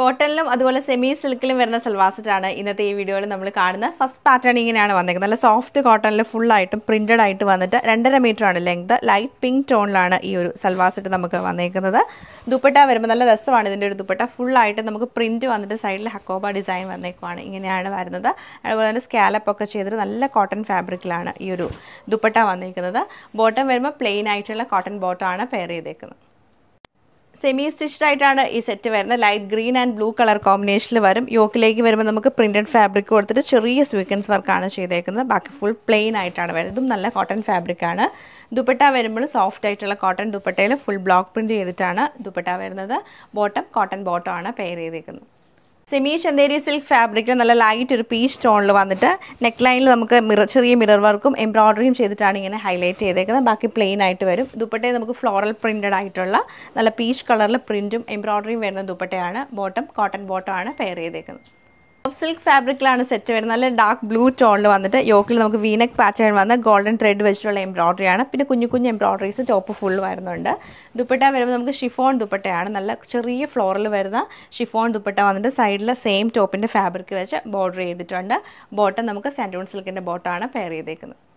കോട്ടണിലും അതുപോലെ സെമി സിൽക്കിലും വരുന്ന സൽവാർ ആണ് ഇന്നത്തെ ഈ വീഡിയോയിൽ നമ്മൾ കാണുന്ന ഫസ്റ്റ് പാറ്റേൺ ഇങ്ങനെയാണ് വന്നേക്കുന്നത് നല്ല സോഫ്റ്റ് കോട്ടണിൽ ഫുള്ളായിട്ടും പ്രിന്റഡ് ആയിട്ട് വന്നിട്ട് രണ്ടര ആണ് ലെങ്ത് ലൈറ്റ് പിങ്ക് ടോണിലാണ് ഈ ഒരു സൽവാർ നമുക്ക് വന്നേക്കുന്നത് ദുപ്പട്ട വരുമ്പോൾ നല്ല രസമാണ് ഇതിൻ്റെ ഒരു ദുപ്പട്ട ഫുള്ളായിട്ട് നമുക്ക് പ്രിൻറ്റ് വന്നിട്ട് സൈഡിൽ ഹക്കോബ ഡിസൈൻ വന്നേക്കുവാണ് ഇങ്ങനെയാണ് വരുന്നത് അതുപോലെ തന്നെ സ്കാലപ്പൊക്കെ ചെയ്തിട്ട് നല്ല കോട്ടൺ ഫാബ്രിക്കിലാണ് ഈ ഒരു ദുപ്പട്ട വന്നേക്കുന്നത് ബോട്ടം വരുമ്പോൾ പ്ലെയിൻ ആയിട്ടുള്ള കോട്ടൺ ബോട്ടമാണ് പെയർ ചെയ്തേക്കുന്നത് സെമി സ്റ്റിച്ച്ഡ് ആയിട്ടാണ് ഈ സെറ്റ് വരുന്നത് light green and blue colour കോമ്പിനേഷനിൽ വരും യോക്കിലേക്ക് വരുമ്പോൾ നമുക്ക് പ്രിന്റഡ് ഫാബ്രിക് കൊടുത്തിട്ട് ചെറിയ സ്വീക്കൻസ് വർക്കാണ് ചെയ്തേക്കുന്നത് ബാക്കി ഫുൾ പ്ലെയിൻ ആയിട്ടാണ് വരുന്നത് ഇതും നല്ല കോട്ടൺ ഫാബ്രിക്കാണ് ദുപ്പട്ട വരുമ്പോൾ സോഫ്റ്റ് ആയിട്ടുള്ള കോട്ടൺ ദുപ്പട്ടയിൽ ഫുൾ ബ്ലോക്ക് പ്രിൻറ്റ് ചെയ്തിട്ടാണ് ദുപ്പട്ട വരുന്നത് ബോട്ടം കോട്ടൺ ബോട്ടം ആണ് പെയർ ചെയ്തേക്കുന്നത് സെമി ചന്തേരി സിൽക്ക് ഫാബ്രിക്കിൽ നല്ല ലൈറ്റ് ഒരു പീസ് സ്റ്റോണിൽ വന്നിട്ട് നെക്ക് ലൈനിൽ നമുക്ക് മിറർ ചെറിയ മിറർ വർക്കും എംബ്രോയ്ഡറിയും ചെയ്തിട്ടാണ് ഇങ്ങനെ ഹൈലൈറ്റ് ചെയ്തേക്കുന്നത് ബാക്കി പ്ലെയിൻ ആയിട്ട് വരും ദുപ്പട്ടയെ നമുക്ക് ഫ്ലോറൽ പ്രിൻറ്റഡ് ആയിട്ടുള്ള നല്ല പീച്ച് കളറിൽ പ്രിൻറ്റും എംബ്രോയ്ഡറിയും വരുന്ന ദുപ്പട്ടയാണ് ബോട്ടം കോട്ടൺ ബോട്ടമാണ് പെയർ ചെയ്തേക്കുന്നത് സിൽക്ക് ഫാബ്രിക്കിലാണ് സെറ്റ് വരുന്നത് നല്ല ഡാർക്ക് ബ്ലൂ ടോണിൽ വന്നിട്ട് യോക്കിൽ നമുക്ക് വീനക് പാറ്റേൺ വന്ന ഗോൾഡൻ ത്രെഡ് വെച്ചിട്ടുള്ള എംബ്രോയിഡറി ആണ് പിന്നെ കുഞ്ഞു കുഞ്ഞു എംബ്രോയിഡറീസ് ടോപ്പ് ഫുൾ വരുന്നുണ്ട് ദുപ്പട്ട വരുമ്പോൾ നമുക്ക് ഷിഫോൺ ദുപ്പട്ടയാണ് നല്ല ചെറിയ ഫ്ലോറിൽ വരുന്ന ഷിഫോൺ ദുപ്പട്ട വന്നിട്ട് സൈഡിൽ സെയിം ടോപ്പിൻ്റെ ഫാബ്രിക് വെച്ച് ബോർഡർ ചെയ്തിട്ടുണ്ട് ബോട്ടം നമുക്ക് സാൻഡൂൺ സിൽക്കിൻ്റെ ബോട്ടമാണ് പെയർ ചെയ്തേക്കുന്നത്